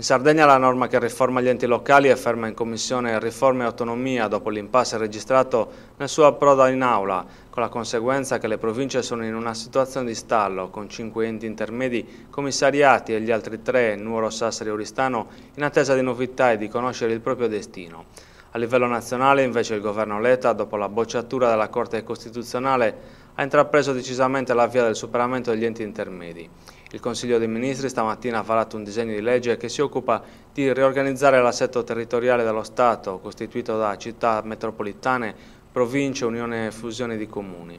In Sardegna la norma che riforma gli enti locali è ferma in Commissione Riforme e Autonomia dopo l'impasse registrato nel suo approdo in aula, con la conseguenza che le province sono in una situazione di stallo, con cinque enti intermedi commissariati e gli altri tre, Nuoro, Sassari e Oristano, in attesa di novità e di conoscere il proprio destino. A livello nazionale invece il governo Letta, dopo la bocciatura della Corte Costituzionale, ha intrapreso decisamente la via del superamento degli enti intermedi. Il Consiglio dei Ministri stamattina ha varato un disegno di legge che si occupa di riorganizzare l'assetto territoriale dello Stato, costituito da città metropolitane, province, unione e fusione di comuni.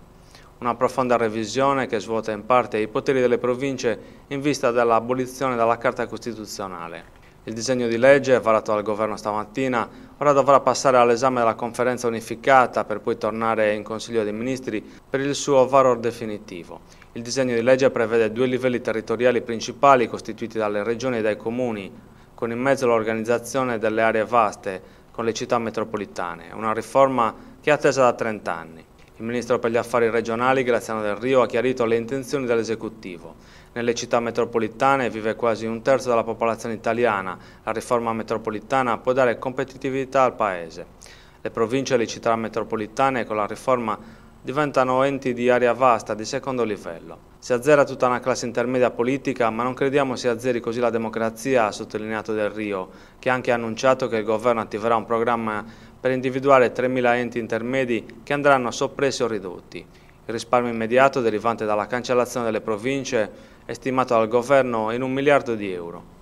Una profonda revisione che svuota in parte i poteri delle province in vista dell'abolizione della Carta Costituzionale. Il disegno di legge, varato dal Governo stamattina, Ora dovrà passare all'esame della conferenza unificata per poi tornare in Consiglio dei Ministri per il suo varo definitivo. Il disegno di legge prevede due livelli territoriali principali costituiti dalle regioni e dai comuni, con in mezzo l'organizzazione delle aree vaste con le città metropolitane, una riforma che è attesa da 30 anni. Il Ministro per gli Affari Regionali, Graziano Del Rio, ha chiarito le intenzioni dell'esecutivo. Nelle città metropolitane vive quasi un terzo della popolazione italiana. La riforma metropolitana può dare competitività al Paese. Le province e le città metropolitane con la riforma diventano enti di area vasta di secondo livello. Si azzera tutta una classe intermedia politica, ma non crediamo si azzeri così la democrazia, ha sottolineato Del Rio, che ha anche annunciato che il governo attiverà un programma per individuare 3.000 enti intermedi che andranno soppressi o ridotti. Il risparmio immediato derivante dalla cancellazione delle province è stimato dal Governo in un miliardo di euro.